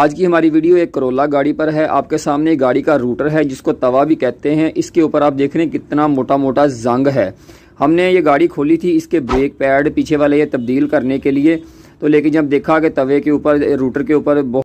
आज की हमारी वीडियो एक करोला गाड़ी पर है आपके सामने गाड़ी का रूटर है जिसको तवा भी कहते हैं इसके ऊपर आप देख रहे हैं कितना मोटा मोटा जंग है हमने ये गाड़ी खोली थी इसके ब्रेक पैड पीछे वाले ये तब्दील करने के लिए तो लेकिन जब देखा कि तवे के ऊपर रूटर के ऊपर